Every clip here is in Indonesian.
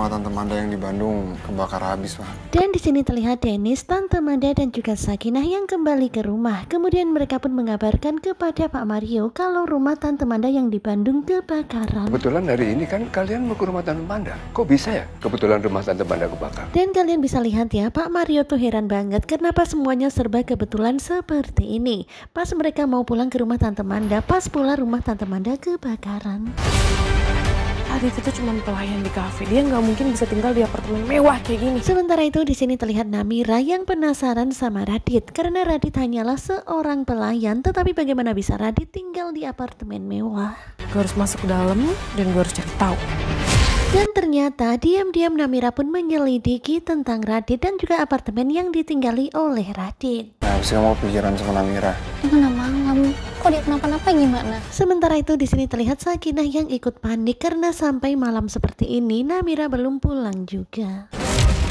rumah Tante Manda yang di Bandung kebakar habis, Pak. Dan di sini terlihat Dennis, Tante Manda dan juga Sakinah yang kembali ke rumah. Kemudian mereka pun mengabarkan kepada Pak Mario kalau rumah Tante Manda yang di Bandung kebakaran. Kebetulan dari ini kan kalian mau ke rumah Tante Manda. Kok bisa ya kebetulan rumah Tante Manda kebakar? Dan kalian bisa lihat ya, Pak Mario tuh heran banget kenapa semuanya serba kebetulan seperti ini. Pas mereka mau pulang ke rumah Tante Manda, pas pula rumah Tante Manda kebakaran. Adit itu cuma pelayan di kafe. Dia nggak mungkin bisa tinggal di apartemen mewah kayak gini. Sementara itu di sini terlihat Namira yang penasaran sama Radit karena Radit hanyalah seorang pelayan. Tetapi bagaimana bisa Radit tinggal di apartemen mewah? Gue harus masuk ke dalam dan gue harus cari tahu. Dan ternyata diam-diam Namira pun menyelidiki tentang Radit dan juga apartemen yang ditinggali oleh Radit. Nah, sih mau pikiran sama Namira? Dia kenapa? malam? kok dia kenapa-napa gimana? Sementara itu di sini terlihat Sakinah yang ikut panik karena sampai malam seperti ini Namira belum pulang juga.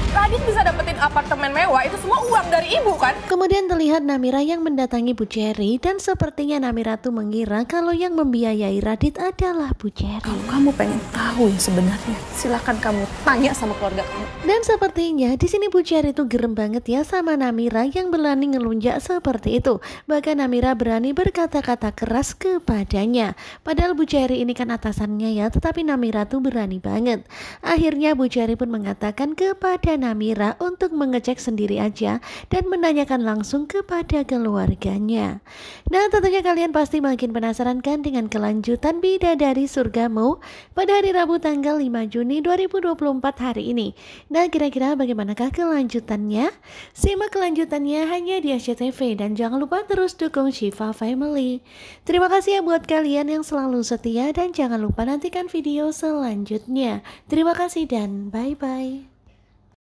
Radit bisa dapetin apartemen mewah itu semua uang dari ibu kan? Kemudian terlihat Namira yang mendatangi Bu Cherry dan sepertinya Namira tuh mengira kalau yang membiayai Radit adalah Bu Cherry. Kalau kamu pengen tahu yang sebenarnya, silahkan kamu tanya sama keluarga kamu. Dan sepertinya di sini Bu Cherry tuh gerem banget ya sama Namira yang berani ngelunjak seperti itu. Bahkan Namira berani berkata-kata keras kepadanya. Padahal Bu Cherry ini kan atasannya ya, tetapi Namira tuh berani banget. Akhirnya Bu Cherry pun mengatakan kepada Namira untuk mengecek sendiri aja dan menanyakan langsung kepada keluarganya. Nah tentunya kalian pasti makin penasaran kan dengan kelanjutan bida dari Surgamu pada hari Rabu tanggal 5 Juni 2024 hari ini. Nah kira-kira bagaimanakah kelanjutannya? Simak kelanjutannya hanya di SCTV dan jangan lupa terus dukung Shiva Family. Terima kasih ya buat kalian yang selalu setia dan jangan lupa nantikan video selanjutnya. Terima kasih dan bye-bye.